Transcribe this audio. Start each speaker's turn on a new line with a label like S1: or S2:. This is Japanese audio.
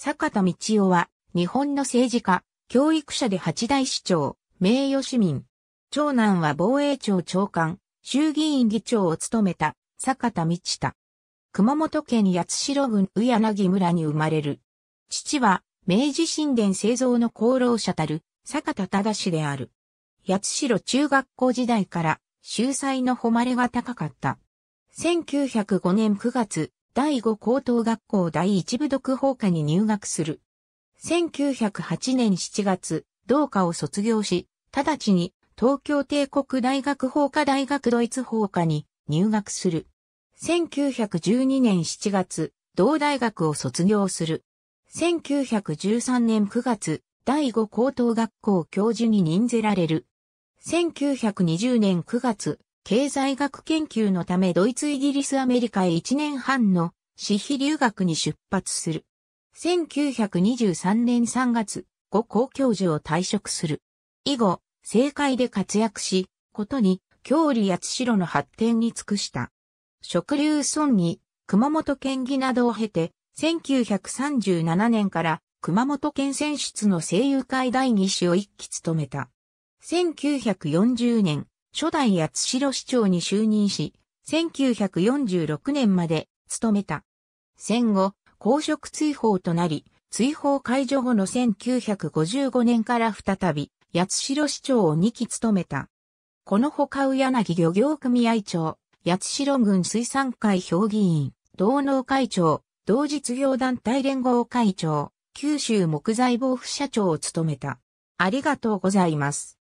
S1: 坂田道夫は、日本の政治家、教育者で八大市長、名誉市民。長男は防衛庁長官、衆議院議長を務めた、坂田道太。熊本県八代郡宇柳村に生まれる。父は、明治神殿製造の功労者たる、坂田忠である。八代中学校時代から、秀才の誉れが高かった。1905年9月、第五高等学校第一部読法科に入学する。1908年7月、同科を卒業し、直ちに東京帝国大学法科大学ドイツ法科に入学する。1912年7月、同大学を卒業する。1913年9月、第5高等学校教授に任ぜられる。1920年9月、経済学研究のためドイツイギリスアメリカへ1年半の私費留学に出発する。1923年3月、後校教授を退職する。以後、政界で活躍し、ことに、郷里八代の発展に尽くした。食流村議、熊本県議などを経て、1937年から熊本県選出の声優会第二子を一期務めた。1940年、初代八代市長に就任し、1946年まで務めた。戦後、公職追放となり、追放解除後の1955年から再び、八代市長を2期務めた。このほか、柳漁業組合長、八代郡水産会評議員、同農会長、同実業団体連合会長、九州木材防府社長を務めた。ありがとうございま
S2: す。